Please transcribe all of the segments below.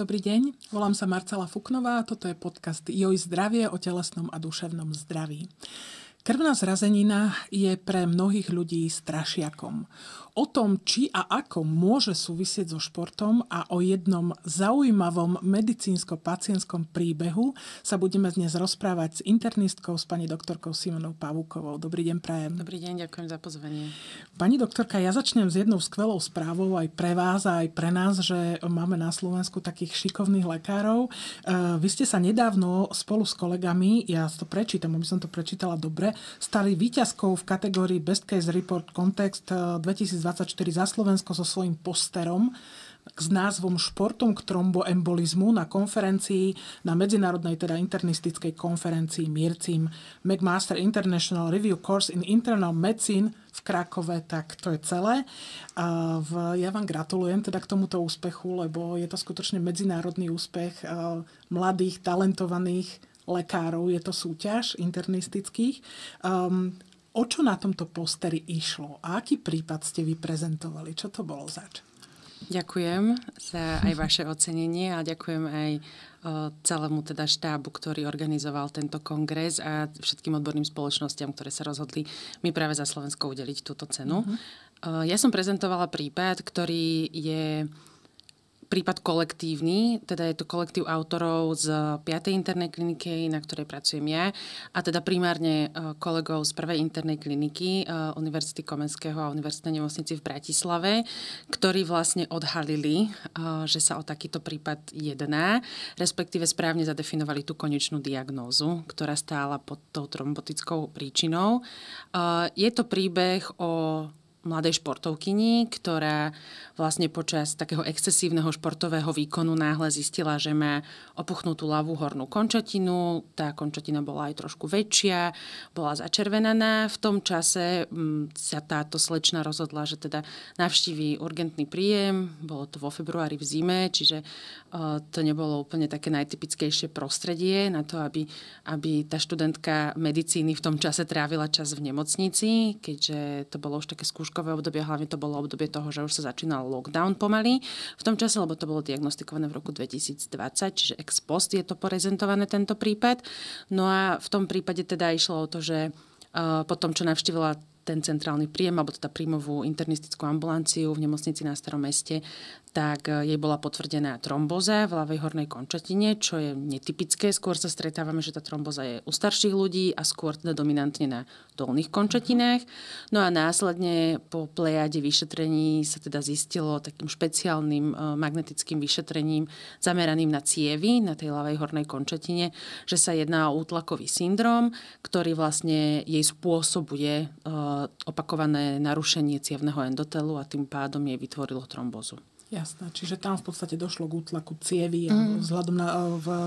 Dobrý deň, volám sa Marcela Fuknová a toto je podcast Joj zdravie o telesnom a duševnom zdraví. Krvná zrazenina je pre mnohých ľudí strašiakom o tom, či a ako môže súvisieť so športom a o jednom zaujímavom medicínsko-pacientskom príbehu sa budeme dnes rozprávať s internistkou, s pani doktorkou Simonou Pavukovou. Dobrý deň, Prajem. Dobrý deň, ďakujem za pozvanie. Pani doktorka, ja začnem s jednou skvelou správou aj pre vás a aj pre nás, že máme na Slovensku takých šikovných lekárov. E, vy ste sa nedávno spolu s kolegami, ja to prečítam, aby som to prečítala dobre, stali výťazkou v kategórii Best Case Report Context 2020 e, 2024 za Slovensko so svojím posterom s názvom Športom k tromboembolizmu na konferencii na medzinárodnej teda internistickej konferencii Mircim McMaster International Review Course in Internal Medicine v Krakove, tak to je celé. A v, ja vám gratulujem teda k tomuto úspechu, lebo je to skutočne medzinárodný úspech e, mladých, talentovaných lekárov, je to súťaž internistických. Um, O čo na tomto posteri išlo a aký prípad ste vyprezentovali? Čo to bolo zač? Ďakujem za aj vaše ocenenie a ďakujem aj celému teda štábu, ktorý organizoval tento kongres a všetkým odborným spoločnostiam, ktoré sa rozhodli mi práve za Slovensko udeliť túto cenu. Uh-huh. Ja som prezentovala prípad, ktorý je prípad kolektívny, teda je to kolektív autorov z 5. internej kliniky, na ktorej pracujem ja, a teda primárne e, kolegov z prvej internej kliniky e, Univerzity Komenského a Univerzity nemocnici v Bratislave, ktorí vlastne odhalili, e, že sa o takýto prípad jedná, respektíve správne zadefinovali tú konečnú diagnózu, ktorá stála pod tou trombotickou príčinou. Je to príbeh o mladej športovkyni, ktorá vlastne počas takého excesívneho športového výkonu náhle zistila, že má opuchnutú ľavú hornú končatinu. Tá končatina bola aj trošku väčšia, bola začervenaná. V tom čase mm, sa táto slečna rozhodla, že teda navštíví urgentný príjem. Bolo to vo februári v zime, čiže e, to nebolo úplne také najtypickejšie prostredie na to, aby, aby tá študentka medicíny v tom čase trávila čas v nemocnici, keďže to bolo už také skúšanie skúškové obdobie, hlavne to bolo obdobie toho, že už sa začínal lockdown pomaly v tom čase, lebo to bolo diagnostikované v roku 2020, čiže ex post je to prezentované tento prípad. No a v tom prípade teda išlo o to, že e, potom, čo navštívila ten centrálny príjem, alebo teda príjmovú internistickú ambulanciu v nemocnici na Starom meste, tak e, jej bola potvrdená tromboza v ľavej hornej končatine, čo je netypické. Skôr sa stretávame, že tá tromboza je u starších ľudí a skôr teda dominantne na dolných končatinách. No a následne po plejade vyšetrení sa teda zistilo takým špeciálnym e, magnetickým vyšetrením zameraným na cievy na tej ľavej hornej končatine, že sa jedná o útlakový syndrom, ktorý vlastne jej spôsobuje e, opakované narušenie cievného endotelu a tým pádom jej vytvorilo trombozu. Jasné, čiže tam v podstate došlo k útlaku cievy a mm. vzhľadom na, e, v, e,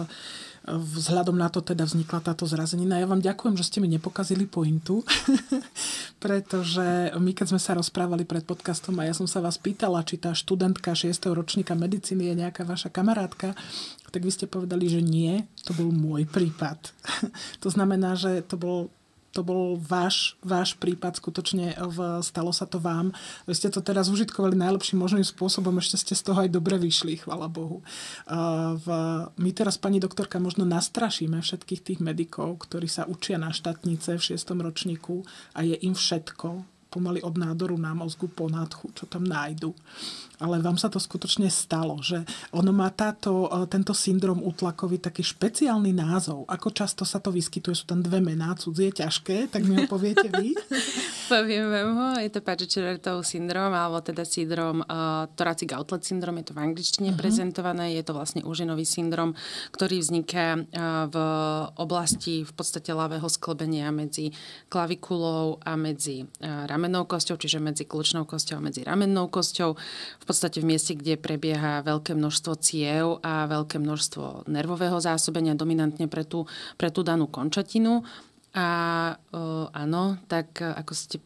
vzhľadom na to teda vznikla táto zrazenina. Ja vám ďakujem, že ste mi nepokazili pointu, pretože my keď sme sa rozprávali pred podcastom a ja som sa vás pýtala, či tá študentka 6. ročníka medicíny je nejaká vaša kamarátka, tak vy ste povedali, že nie, to bol môj prípad. to znamená, že to bol to bol váš, váš prípad, skutočne e, v, stalo sa to vám. Vy ste to teraz užitkovali najlepším možným spôsobom, ešte ste z toho aj dobre vyšli, chvala Bohu. E, v, my teraz, pani doktorka, možno nastrašíme všetkých tých medikov, ktorí sa učia na štátnice v šiestom ročníku a je im všetko, pomaly od nádoru na mozgu po nádchu, čo tam nájdu. Ale vám sa to skutočne stalo, že ono má táto, e, tento syndrom útlakový taký špeciálny názov. Ako často sa to vyskytuje? Sú tam dve mená, cudzie ťažké, tak mi ho poviete vy. Poviem vám ho, je to Pačičeretov syndrom, alebo teda syndrom uh, thoracic outlet syndrom, je to v angličtine uh-huh. prezentované, je to vlastne úžinový syndrom, ktorý vzniká uh, v oblasti v podstate ľavého sklbenia medzi klavikulou a medzi uh, ramenou ramennou kosťou, čiže medzi kľúčnou kosťou a medzi ramennou kosťou, v podstate v mieste, kde prebieha veľké množstvo ciev a veľké množstvo nervového zásobenia dominantne pre tú, pre tú danú končatinu. A uh, áno, tak e, ako ste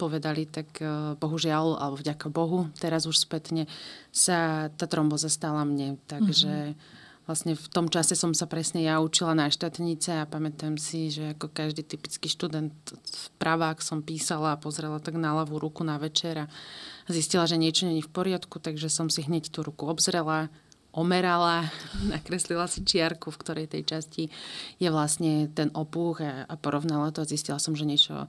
povedali, tak e, bohužiaľ, alebo vďaka Bohu, teraz už spätne sa tá tromboza stala mne. Takže mm-hmm vlastne v tom čase som sa presne ja učila na štátnice a pamätám si, že ako každý typický študent v pravách som písala a pozrela tak na ľavú ruku na večer a zistila, že niečo není v poriadku, takže som si hneď tú ruku obzrela, omerala, nakreslila si čiarku, v ktorej tej časti je vlastne ten opuch a, porovnala to a zistila som, že niečo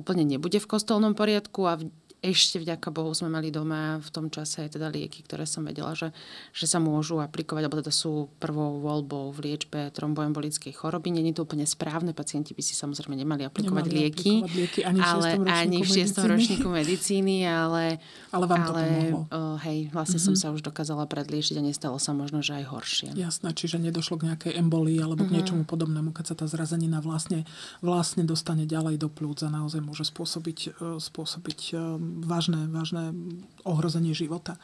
úplne nebude v kostolnom poriadku a ešte vďaka Bohu sme mali doma v tom čase aj teda lieky, ktoré som vedela, že, že sa môžu aplikovať, alebo teda sú prvou voľbou v liečbe tromboembolickej choroby. Není to úplne správne, pacienti by si samozrejme nemali aplikovať nemali lieky, aplikovať lieky ani v ale ani v ročníku medicíny, ale, ale, vám ale to pomohlo. Eh, hej, vlastne mm-hmm. som mhm. sa už dokázala predliešiť a nestalo sa možno, že aj horšie. Jasné, čiže nedošlo k nejakej embolii alebo mm-hmm. k mhm. niečomu podobnému, keď sa tá zrazenina vlastne, vlastne dostane ďalej do plúc a naozaj môže spôsobiť, eh, spôsobiť eh, vážne, vážne ohrozenie života.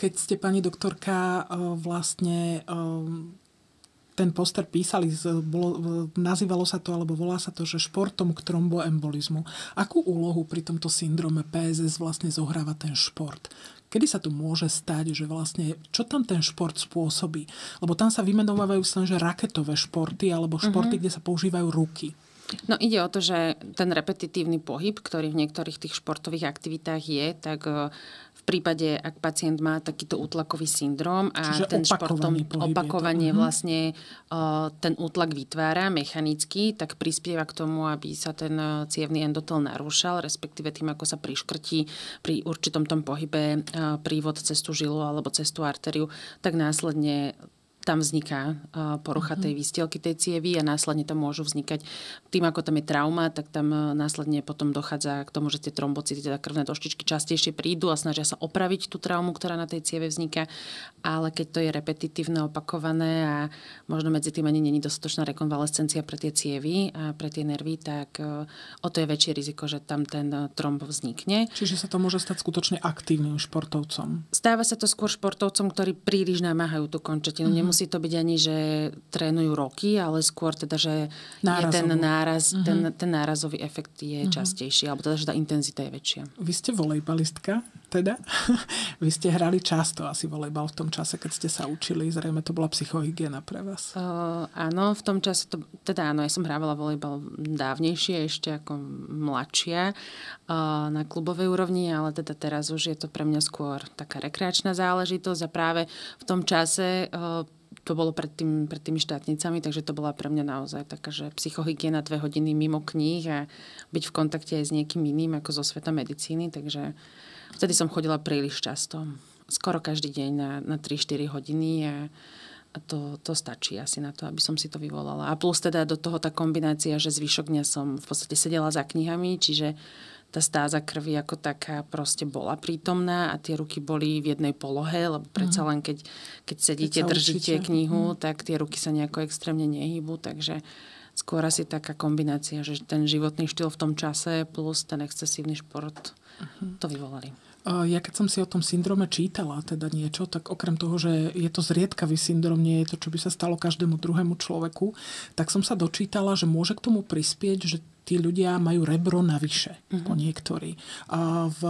Keď ste, pani doktorka, vlastne ten poster písali, bolo, nazývalo sa to, alebo volá sa to, že športom k tromboembolizmu. Akú úlohu pri tomto syndrome PSS vlastne zohráva ten šport? Kedy sa to môže stať, že vlastne, čo tam ten šport spôsobí? Lebo tam sa vymenovávajú len, že raketové športy alebo športy, mm-hmm. kde sa používajú ruky. No ide o to, že ten repetitívny pohyb, ktorý v niektorých tých športových aktivitách je, tak e, v prípade, ak pacient má takýto útlakový syndrom a Čiže ten športom opakovanie mhm. vlastne e, ten útlak vytvára mechanicky, tak prispieva k tomu, aby sa ten e, cievný endotel narúšal, respektíve tým, ako sa priškrtí pri určitom tom pohybe prívod cestu žilu alebo cestu arteriu, artériu, tak následne tam vzniká porucha tej mhm. výstielky tej cievy a následne tam môžu vznikať, tým ako tam je trauma, tak tam následne potom dochádza k tomu, že tie trombocity, teda krvné doštičky častejšie prídu a snažia sa opraviť tú traumu, ktorá na tej cieve vzniká, ale keď to je repetitívne, opakované a možno medzi tým ani není dostatočná rekonvalescencia pre tie cievy a pre tie nervy, tak o to je väčšie riziko, že tam ten tromb vznikne. Čiže sa to môže stať skutočne aktívnym športovcom? Stáva sa to skôr športovcom, ktorí príliš namáhajú tú končetinu. Mm-hmm nemusí to byť ani, že trénujú roky, ale skôr teda, že je ten, náraz, uh-huh. ten, ten nárazový efekt je uh-huh. častejší, alebo teda, že tá intenzita je väčšia. Vy ste volejbalistka, teda. Vy ste hrali často asi volejbal v tom čase, keď ste sa učili. Zrejme to bola psychohygiena pre vás. Uh, áno, v tom čase, to, teda áno, ja som hrávala volejbal dávnejšie, ešte ako mladšia uh, na klubovej úrovni, ale teda teraz už je to pre mňa skôr taká rekreačná záležitosť a práve v tom čase uh, to bolo pred, tým, pred tými štátnicami, takže to bola pre mňa naozaj taká, že psychohygiena dve hodiny mimo kníh a byť v kontakte aj s niekým iným ako zo sveta medicíny, takže vtedy som chodila príliš často. Skoro každý deň na, na 3-4 hodiny a, a to, to stačí asi na to, aby som si to vyvolala. A plus teda do toho tá kombinácia, že zvyšok dňa som v podstate sedela za knihami, čiže tá stáza krvi ako taká proste bola prítomná a tie ruky boli v jednej polohe, lebo predsa mhm. len keď, keď sedíte, keď držíte knihu, mhm. tak tie ruky sa nejako extrémne nehýbu, takže skôr asi taká kombinácia, že ten životný štýl v tom čase plus ten excesívny šport mhm. to vyvolali. Ja keď som si o tom syndrome čítala teda niečo, tak okrem toho, že je to zriedkavý syndrom, nie je to, čo by sa stalo každému druhému človeku, tak som sa dočítala, že môže k tomu prispieť, že tí ľudia majú rebro navyše, mm-hmm. po niektorí. A v,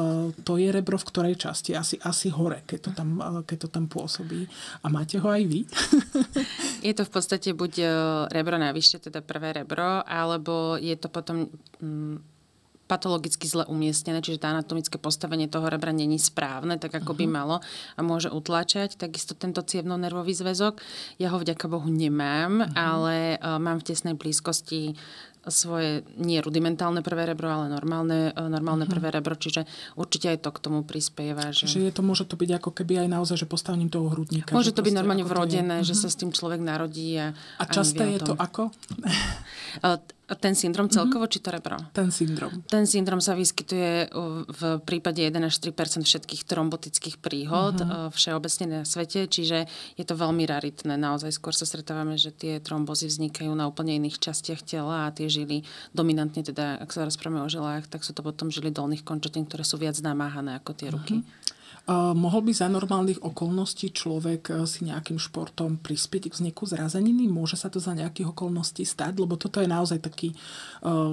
to je rebro v ktorej časti? Asi, asi hore, keď to, tam, keď to tam pôsobí. A máte ho aj vy? je to v podstate buď e, rebro navyše, teda prvé rebro, alebo je to potom... Mm, patologicky zle umiestnené, čiže tá anatomické postavenie toho rebra není správne, tak ako uh-huh. by mhm. malo a môže utlačať. Takisto tento cievno-nervový zväzok, ja ho vďaka Bohu nemám, uh-huh. ale uh, mám v tesnej blízkosti svoje nie rudimentálne prvé rebro, ale normálne, e, normálne uh-huh. prvé rebro, čiže určite aj to k tomu prispieva. Že... Čiže je to, môže to byť ako keby aj naozaj, že postavením toho hrudníka. Môže to byť normálne vrodené, je... že sa mhm. s tým človek narodí. A, a časté je to ako? E, ten syndrom mhm. celkovo, mm-hmm. či to rebro? Ten syndrom. Ten syndrom sa vyskytuje v prípade 1 až 3 všetkých trombotických príhod mm-hmm. všeobecne na svete, čiže je to veľmi raritné. Naozaj skôr sa stretávame, že tie trombozy vznikajú na úplne iných častiach tela a tie žily dominantne, teda ak sa rozprávame o žilách, tak sú to potom žily dolných končatín, ktoré sú viac namáhané ako tie mhm. ruky. Mm-hmm. Mohol by za normálnych okolností človek e, si nejakým športom prispieť k vzniku zrazeniny? Môže sa to za nejakých okolností stať? Lebo toto je naozaj taký e,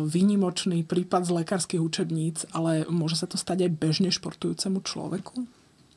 výnimočný prípad z lekárskych učebníc, ale môže sa to stať aj bežne športujúcemu človeku?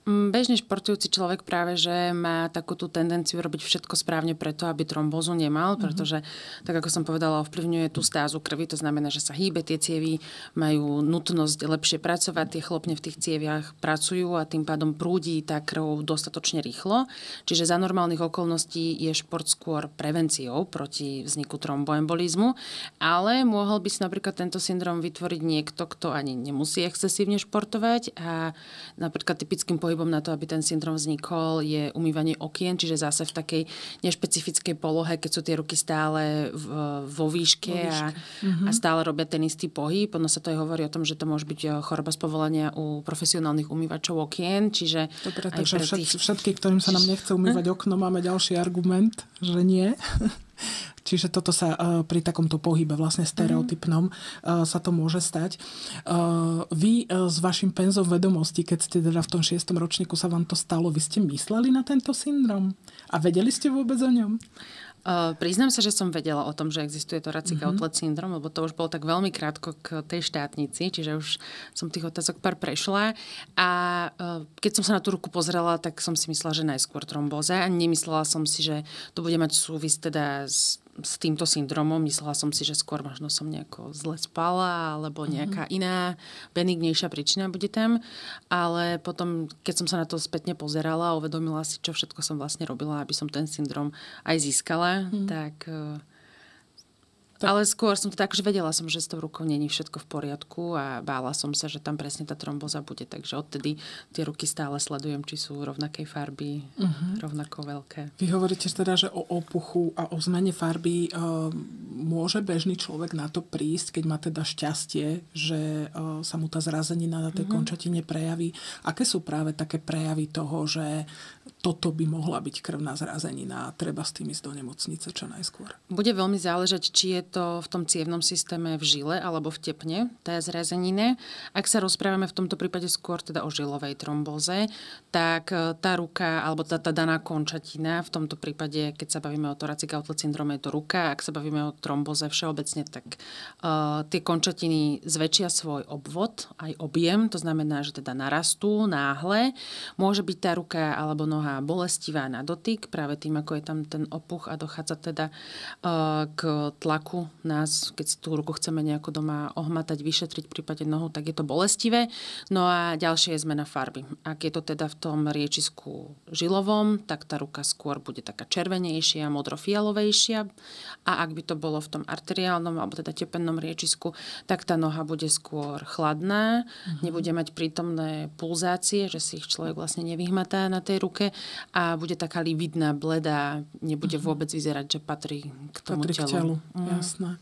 Mm, Bežne športujúci človek práve, že má takú tú tendenciu robiť všetko správne preto, aby trombózu nemal, mhm. pretože, tak ako som povedala, ovplyvňuje tú stázu krvi, to znamená, že sa hýbe, tie cievy majú nutnosť lepšie pracovať, tie chlopne v tých cieviach pracujú a tým pádom prúdi tá krv dostatočne rýchlo. Čiže za normálnych okolností je šport skôr prevenciou proti vzniku tromboembolizmu, ale mohol by si napríklad tento syndrom vytvoriť niekto, kto ani nemusí excesívne športovať a napríklad typickým pohybom spôsobom na to, aby ten syndrom vznikol, je umývanie okien, čiže zase v takej nešpecifickej polohe, keď sú tie ruky stále v, vo výške, vo výške. A, mm-hmm. a stále robia ten istý pohyb. Ono sa to aj hovorí o tom, že to môže byť e, choroba z povolenia u profesionálnych umývačov okien, čiže... Dobre, takže všetci, tých... všetky, ktorým sa nám nechce umývať okno, máme ďalší argument, že nie. Čiže toto sa uh, pri takomto pohybe vlastne mhm. stereotypnom uh, sa to môže stať. Uh, vy uh, s vašim penzom vedomostí, keď ste teda v tom šiestom ročníku sa vám to stalo, vy ste mysleli na tento syndrom? A vedeli ste vôbec o ňom? Eh, priznám sa, že som vedela o tom, že existuje to racika mm-hmm. outlet syndrom, lebo to už bolo tak veľmi krátko k tej štátnici, čiže už som tých otázok pár prešla. A uh, keď som sa na tú ruku pozrela, tak som si myslela, že najskôr tromboza a nemyslela som si, že to bude mať súvis teda s s týmto syndromom. Myslela som si, že skôr možno som nejako zle spala alebo mhm. nejaká mm-hmm. iná benignejšia príčina bude tam. Ale potom, keď som sa na to spätne pozerala a uvedomila si, čo všetko som vlastne robila, aby som ten syndrom aj získala, mm-hmm. tak... Uh, tak... Ale skôr som to tak, že vedela som, že s tou rukou není všetko v poriadku a bála som sa, že tam presne tá tromboza bude. Takže odtedy tie ruky stále sledujem, či sú rovnakej farby, uh-huh. rovnako veľké. Vy hovoríte teda, že o opuchu a o zmene farby e, môže bežný človek na to prísť, keď má teda šťastie, že e, sa mu tá zrazenina na tej uh-huh. končatine prejaví. Aké sú práve také prejavy toho, že toto by mohla byť krvná zrazenina a treba s tým ísť do nemocnice čo najskôr. Bude veľmi záležať, či je to v tom cievnom systéme v žile alebo v tepne, tá zrazenina. Ak sa rozprávame v tomto prípade skôr teda o žilovej tromboze, tak e, tá ruka alebo tá, tá daná končatina, v tomto prípade, keď sa bavíme o thoracic outlet syndrome, je to ruka, ak sa bavíme o tromboze všeobecne, tak uh, tie končatiny zväčšia svoj obvod, aj objem, to znamená, že teda narastú náhle. Môže byť tá ruka alebo no noha bolestivá na dotyk, práve tým, ako je tam ten opuch a dochádza teda e, k tlaku nás, keď si tú ruku chceme nejako doma ohmatať, vyšetriť v prípade nohu, tak je to bolestivé. No a ďalšie je zmena farby. Ak je to teda v tom riečisku žilovom, tak tá ruka skôr bude taká červenejšia, modrofialovejšia a ak by to bolo v tom arteriálnom alebo teda tepennom riečisku, tak tá noha bude skôr chladná, uh-huh. nebude mať prítomné pulzácie, že si ich človek vlastne nevyhmatá na tej ruke a bude taká lividná, bledá, nebude mhm. vôbec vyzerať, že patrí k tomu patrí telu. K telu. Mm. Jasné.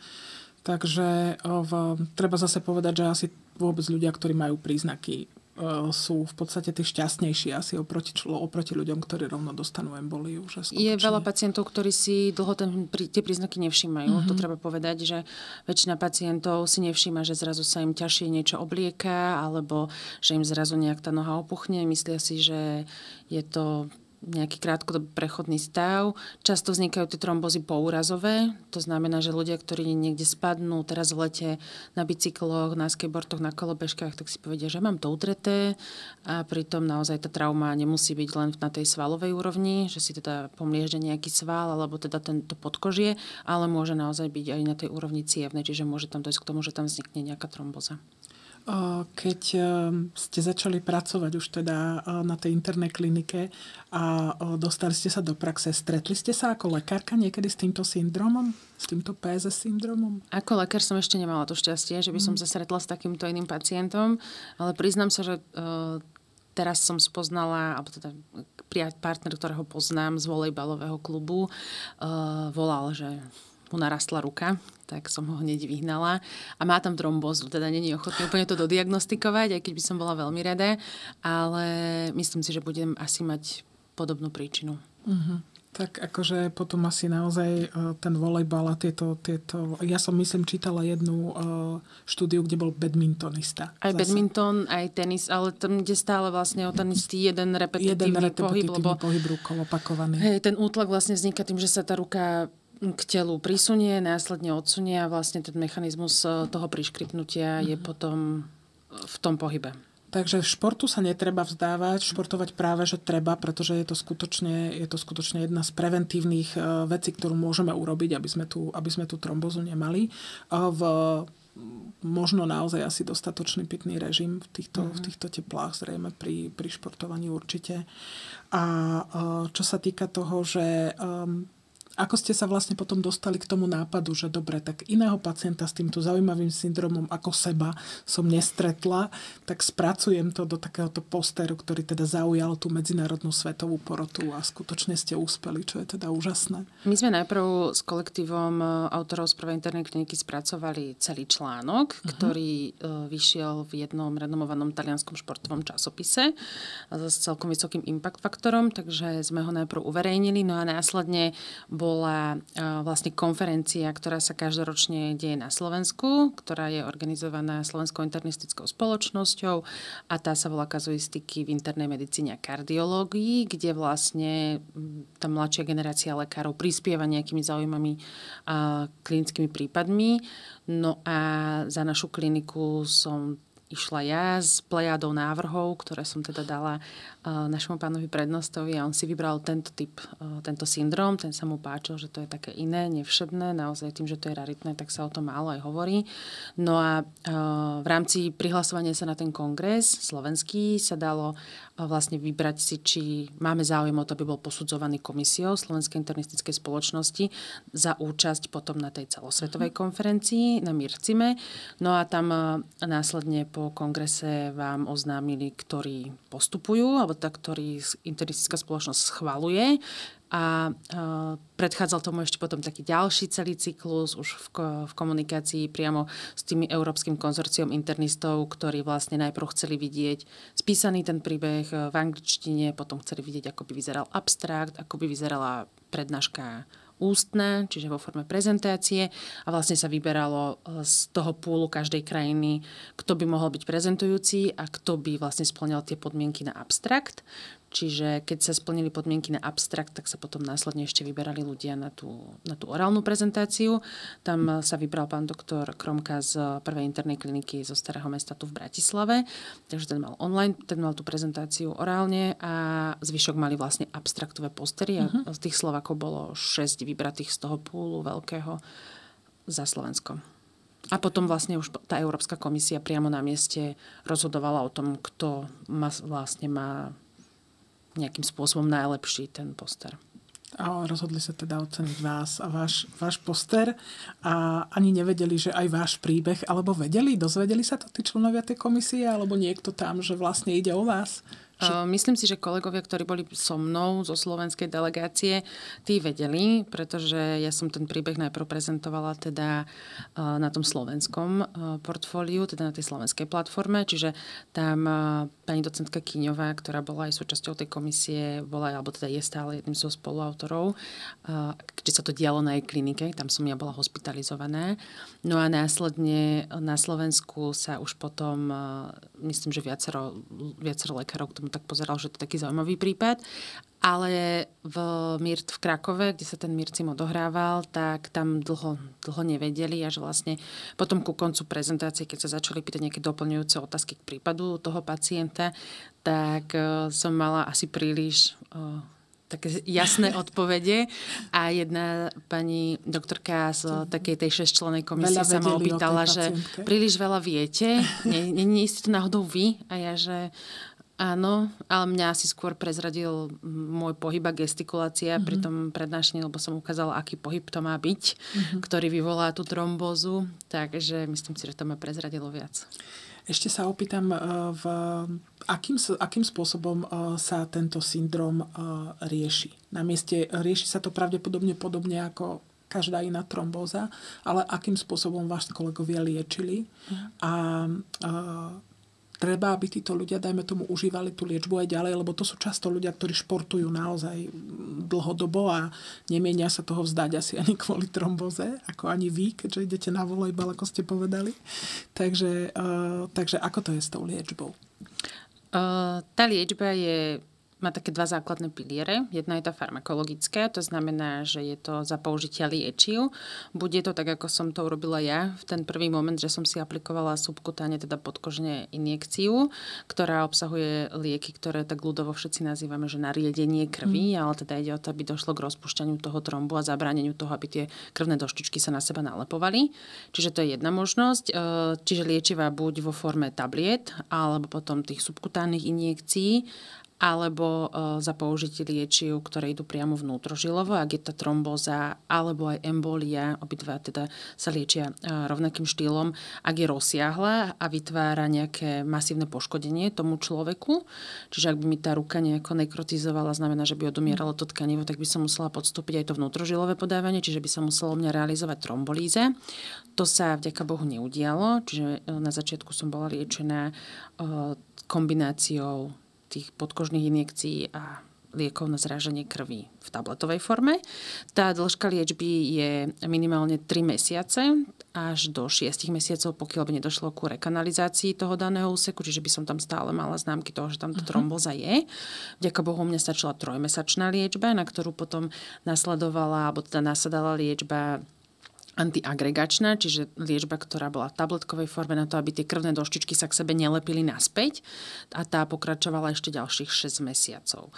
Takže v, treba zase povedať, že asi vôbec ľudia, ktorí majú príznaky Eh, sú v podstate tí šťastnejší asi oproti, člo, oproti ľuďom, ktorí rovno dostanú emboliu. Že skutočne... Je veľa pacientov, ktorí si dlho ten, tie príznaky nevšímajú. Mm-hmm. To mhm. treba povedať, že väčšina pacientov si nevšíma, že zrazu sa im ťažšie niečo oblieka alebo že im zrazu nejak tá noha opuchne. Myslia si, že je to nejaký krátkodobý prechodný stav. Často vznikajú tie trombozy pourazové, to znamená, že ľudia, ktorí niekde spadnú, teraz v lete na bicykloch, na skateboardoch, na kolobežkách, tak si povedia, že mám to utreté a pritom naozaj tá trauma nemusí byť len na tej svalovej úrovni, že si teda pomliežde nejaký sval alebo teda tento podkožie, ale môže naozaj byť aj na tej úrovni cievnej, čiže môže tam dojsť k tomu, že tam vznikne nejaká tromboza. Keď eh, ste začali pracovať už teda eh, na tej internej klinike a eh, dostali ste sa do praxe, stretli ste sa ako lekárka niekedy s týmto syndromom, s týmto PZ syndromom? Ako lekár som ešte nemala to šťastie, že by som mhm. sa stretla s takýmto iným pacientom, ale priznám sa, že teraz som spoznala, alebo teda partner, ktorého poznám z volejbalového klubu, volal, že mu narastla ruka, tak som ho hneď vyhnala. A má tam trombozu, teda není ochotný úplne to dodiagnostikovať, aj keď by som bola veľmi rada, ale myslím si, že budem asi mať podobnú príčinu. Uh-huh. Tak akože potom asi naozaj e, ten volejbal a tieto, tieto... Ja som myslím čítala jednu e, štúdiu, kde bol badmintonista. Aj Zase. badminton, aj tenis, ale tam kde stále vlastne o ten istý jeden repetitívny, jeden repetitívny pohyb, lebo, pohyb rukou opakovaný. Hej, ten útlak vlastne vzniká tým, že sa tá ruka k telu prisunie, následne odsunie a vlastne ten mechanizmus e, toho priškripnutia mm-hmm. je mhm. potom e, v tom pohybe. Takže športu sa netreba vzdávať, športovať práve, že treba, pretože je to skutočne, je to skutočne jedna z preventívnych e, vecí, ktorú môžeme urobiť, aby sme tú aby sme tú trombozu nemali. V možno naozaj asi dostatočný pitný režim v týchto, mm-hmm. v mhm. týchto teplách zrejme pri, pri športovaní určite. A čo sa týka toho, že ako ste sa vlastne potom dostali k tomu nápadu, že dobre, tak iného pacienta s týmto zaujímavým syndromom ako seba som nestretla, tak spracujem to do takéhoto posteru, ktorý teda zaujal tú medzinárodnú svetovú porotu a skutočne ste úspeli, čo je teda úžasné. My sme najprv s kolektívom eh, autorov z prvej internej kliniky spracovali celý článok, uh-huh. ktorý eh, vyšiel v jednom renomovanom talianskom športovom časopise eh, s celkom vysokým impact faktorom, takže sme ho najprv uverejnili, no a následne bol bola e, vlastne konferencia, ktorá sa každoročne deje na Slovensku, ktorá je organizovaná Slovenskou internistickou spoločnosťou a tá sa volá kazuistiky v internej medicíne a kardiológii, kde vlastne tá mladšia generácia lekárov prispieva nejakými zaujímavými e, klinickými prípadmi. No a za našu kliniku som išla ja s plejadou návrhov, ktoré som teda dala eh, našemu pánovi prednostovi a on si vybral tento typ, eh, tento syndrom, ten sa mu páčil, že to je také iné, nevšedné, naozaj tým, že to je raritné, tak sa o tom málo aj hovorí. No a eh, v rámci prihlasovania sa na ten kongres slovenský sa dalo vlastne vybrať si, či máme záujem o to, aby bol posudzovaný komisiou Slovenskej internistickej spoločnosti za účasť potom na tej celosvetovej mhm. konferencii na Mircime. No a tam následne po kongrese vám oznámili, ktorí postupujú, alebo tak, teda ktorí interistická spoločnosť schvaluje. A e, predchádzal tomu ešte potom taký ďalší celý cyklus už v, v komunikácii priamo s tými Európskym konzorciom internistov, ktorí vlastne najprv chceli vidieť spísaný ten príbeh e, v angličtine, potom chceli vidieť, ako by vyzeral abstrakt, ako by vyzerala prednáška ústna, čiže vo forme prezentácie a vlastne sa vyberalo e, z toho púlu každej krajiny, kto by mohol byť prezentujúci a kto by vlastne splňal tie podmienky na abstrakt. Čiže keď sa splnili podmienky na abstrakt, tak sa potom následne ešte vyberali ľudia na tú, na tú orálnu prezentáciu. Tam sa vybral pán doktor Kromka z prvej internej kliniky zo Starého mesta tu v Bratislave. Takže ten mal online, ten mal tú prezentáciu orálne a zvyšok mali vlastne abstraktové postery. A uh-huh. z tých Slovakov bolo 6 vybratých z toho púlu veľkého za Slovensko. A potom vlastne už tá Európska komisia priamo na mieste rozhodovala o tom, kto má, vlastne má nejakým spôsobom najlepší ten poster. A rozhodli sa teda oceniť vás a váš, váš poster a ani nevedeli, že aj váš príbeh, alebo vedeli, dozvedeli sa to tí členovia tej komisie, alebo niekto tam, že vlastne ide o vás? Či... Eh, myslím si, že kolegovia, ktorí boli so mnou zo slovenskej delegácie, tí vedeli, pretože ja som ten príbeh najprv prezentovala teda eh, na tom slovenskom eh, portfóliu, teda na tej slovenskej platforme, čiže tam pani docentka Kiňová, ktorá bola aj súčasťou tej komisie, bola, alebo teda je stále jedným zo spoluautorov, kde sa to dialo na jej klinike, tam som ja bola hospitalizovaná. No a následne na Slovensku sa už potom myslím, že viacero, viacero lekárov k tomu tak pozeral, že to je taký zaujímavý prípad. Ale v Mirt v Krakove, kde sa ten Mircim odohrával, tak tam dlho, dlho nevedeli, že vlastne potom ku koncu prezentácie, keď sa začali pýtať nejaké doplňujúce otázky k prípadu toho pacienta, tak eh, som mala asi príliš eh, také jasné odpovede a jedna pani doktorka z takej tej šestčlenej komisie sa ma opýtala, že príliš veľa viete, nie, nie, nie ste to náhodou vy a ja, že Áno, ale mňa asi skôr prezradil môj pohyb a gestikulácia mm-hmm. pri mhm. tom prednášení, lebo som ukázala, aký pohyb to má byť, mm-hmm. ktorý vyvolá tú trombozu. Takže myslím si, že to ma prezradilo viac. Ešte sa opýtam, e, v, akým, akým spôsobom e, sa tento syndrom e, rieši? Na mieste rieši sa to pravdepodobne podobne ako každá iná trombóza, ale akým spôsobom vás kolegovia liečili mhm. a, a treba, aby títo ľudia, dajme tomu, užívali tú liečbu aj ďalej, lebo to sú často ľudia, ktorí športujú naozaj dlhodobo a nemienia sa toho vzdať asi ani kvôli tromboze, ako ani vy, keďže idete na volejbal, ako ste povedali. Takže, uh, takže ako to je s tou liečbou? Uh, tá liečba je má také dva základné piliere. Jedna je tá farmakologická, to znamená, že je to za použitia liečiv. Bude to tak, ako som to urobila ja v ten prvý moment, že som si aplikovala subkutáne, teda podkožne injekciu, ktorá obsahuje lieky, ktoré tak ľudovo všetci nazývame, že nariedenie krvi, mm. ale teda ide o to, aby došlo k rozpušťaniu toho trombu a zabráneniu toho, aby tie krvné doštičky sa na seba nalepovali. Čiže to je jedna možnosť. E, čiže liečiva buď vo forme tabliet, alebo potom tých subkutánnych injekcií, alebo e, za použitie liečiv, ktoré idú priamo vnútrožilovo, ak je tá trombóza alebo aj embolia, obidva teda sa liečia e, rovnakým štýlom, ak je rozsiahla a vytvára nejaké masívne poškodenie tomu človeku, čiže ak by mi tá ruka nejako nekrotizovala, znamená, že by odumieralo to tkanivo, tak by som musela podstúpiť aj to vnútrožilové podávanie, čiže by sa muselo mňa realizovať trombolíze. To sa vďaka Bohu neudialo, čiže e, na začiatku som bola liečená kombináciou tých podkožných injekcií a liekov na zráženie krvi v tabletovej forme. Tá dĺžka liečby je minimálne 3 mesiace až do 6 mesiacov, pokiaľ by nedošlo ku rekanalizácii toho daného úseku, čiže by som tam stále mala známky toho, že tam tá mhm. tromboza je. Vďaka Bohu mňa stačila trojmesačná liečba, na ktorú potom nasledovala, alebo teda nasadala liečba antiagregačná, čiže liečba, ktorá bola v tabletkovej forme na to, aby tie krvné doštičky sa k sebe nelepili naspäť a tá pokračovala ešte ďalších 6 mesiacov.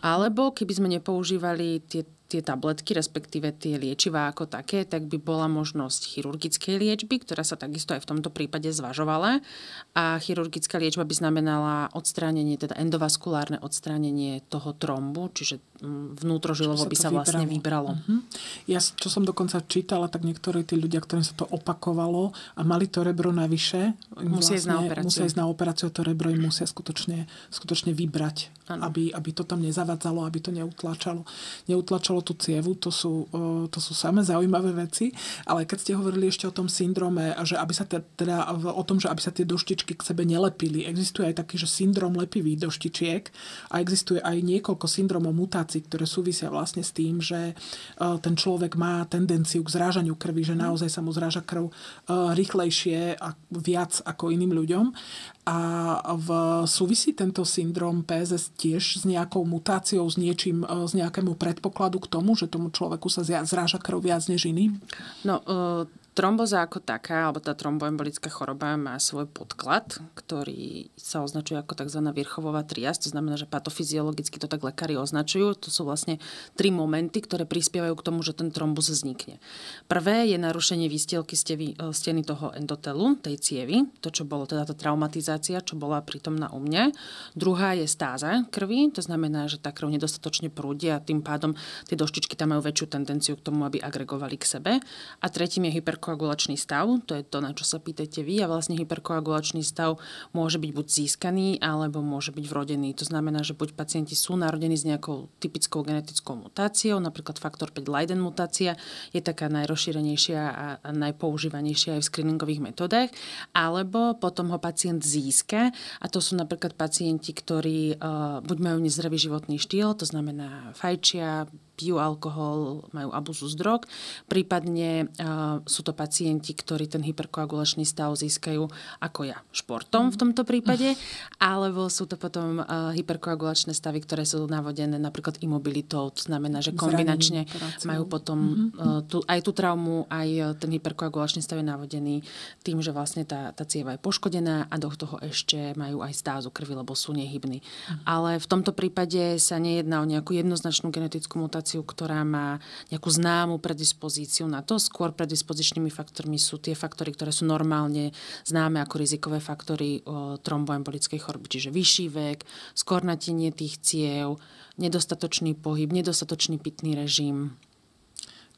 Alebo keby sme nepoužívali tie tie tabletky, respektíve tie liečivá ako také, tak by bola možnosť chirurgickej liečby, ktorá sa takisto aj v tomto prípade zvažovala. A chirurgická liečba by znamenala odstránenie, teda endovaskulárne odstránenie toho trombu, čiže mm, vnútrožilovo by sa vlastne vybralo. Uh-huh. Ja, čo som dokonca čítala, tak niektorí tí ľudia, ktorým sa to opakovalo a mali to rebro navyše, musia vlastne, ísť na vlastne operáciu. Musia ísť na operáciu a to rebro im musia skutočne, skutočne vybrať, aby, aby to tam nezavadzalo, aby to neutlačalo, neutlačalo vytváralo tú cievu, to sú, e, to sú same zaujímavé veci, ale keď ste hovorili ešte o tom syndrome, že aby sa teda o tom, že aby sa tie doštičky k sebe nelepili, existuje aj taký, že syndrom lepivých doštičiek a existuje aj niekoľko syndromov mutácií, ktoré súvisia vlastne s tým, že e, ten človek má tendenciu k zrážaniu krvi, že naozaj sa mu zráža krv e, rýchlejšie a viac ako iným ľuďom. A v súvisí tento syndrom PSS tiež s nejakou mutáciou, s niečím, z nejakému predpokladu, tomu, že tomu človeku sa zráža krv viac než iný? No, e, Tromboza ako taká, alebo tá tromboembolická choroba má svoj podklad, ktorý sa označuje ako tzv. vrchovová triasť, to znamená, že patofyziologicky to tak lekári označujú. To sú vlastne tri momenty, ktoré prispievajú k tomu, že ten tromboz vznikne. Prvé je narušenie výstielky stevy, e, steny toho endotelu, tej cievy, to, čo bolo teda tá traumatizácia, čo bola prítomná u mňa. Druhá je stáza krvi, to znamená, že tá krv nedostatočne prúdi a tým pádom tie doštičky tam majú väčšiu tendenciu k tomu, aby agregovali k sebe. A tretím je hyperkompenzia hyperkoagulačný stav, to je to, na čo sa pýtate vy, a vlastne hyperkoagulačný stav môže byť buď získaný, alebo môže byť vrodený. To znamená, že buď pacienti sú narodení s nejakou typickou genetickou mutáciou, napríklad faktor 5 Leiden mutácia je taká najrozšírenejšia a najpoužívanejšia aj v screeningových metodách, alebo potom ho pacient získa a to sú napríklad pacienti, ktorí uh, buď majú nezdravý životný štýl, to znamená fajčia, pijú alkohol, majú z drog, prípadne uh, sú to pacienti, ktorí ten hyperkoagulačný stav získajú ako ja, športom v tomto prípade, alebo sú to potom uh, hyperkoagulačné stavy, ktoré sú navodené napríklad imobilitou, to znamená, že kombinačne majú potom uh, mhm. e, tu, aj tú traumu, aj ten hyperkoagulačný stav je navodený tým, že vlastne tá, tá cieva je poškodená a do toho ešte majú aj stázu krvi, lebo sú nehybní. Mhm. Ale v tomto prípade sa nejedná o nejakú jednoznačnú genetickú mutáciu, populáciu, ktorá má nejakú známu predispozíciu na to. Skôr predispozičnými faktormi sú tie faktory, ktoré sú normálne známe ako rizikové faktory tromboembolickej choroby, čiže vyšší vek, skornatenie tých ciev, nedostatočný pohyb, nedostatočný pitný režim,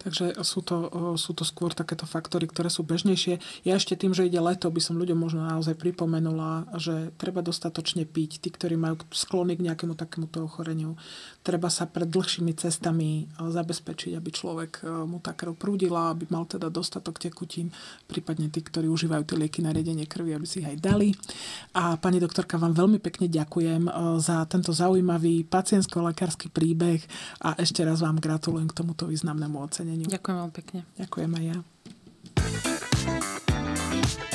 Takže sú to, e, sú to skôr takéto faktory, ktoré sú bežnejšie. Ja ešte tým, že ide leto, by som ľuďom možno naozaj pripomenula, že treba dostatočne piť. Tí, ktorí majú sklony k nejakému takémuto ochoreniu, treba sa pred dlhšími cestami e, zabezpečiť, aby človek e, mu tá krv prúdila, aby mal teda dostatok tekutín, prípadne tí, ktorí užívajú tie lieky na riedenie krvi, aby si ich aj dali. A pani doktorka, vám veľmi pekne ďakujem za tento zaujímavý pacientsko-lekársky príbeh a ešte raz vám gratulujem k tomuto významnému oceniu dopočúvania. Ďakujem veľmi pekne. Ďakujem aj ja.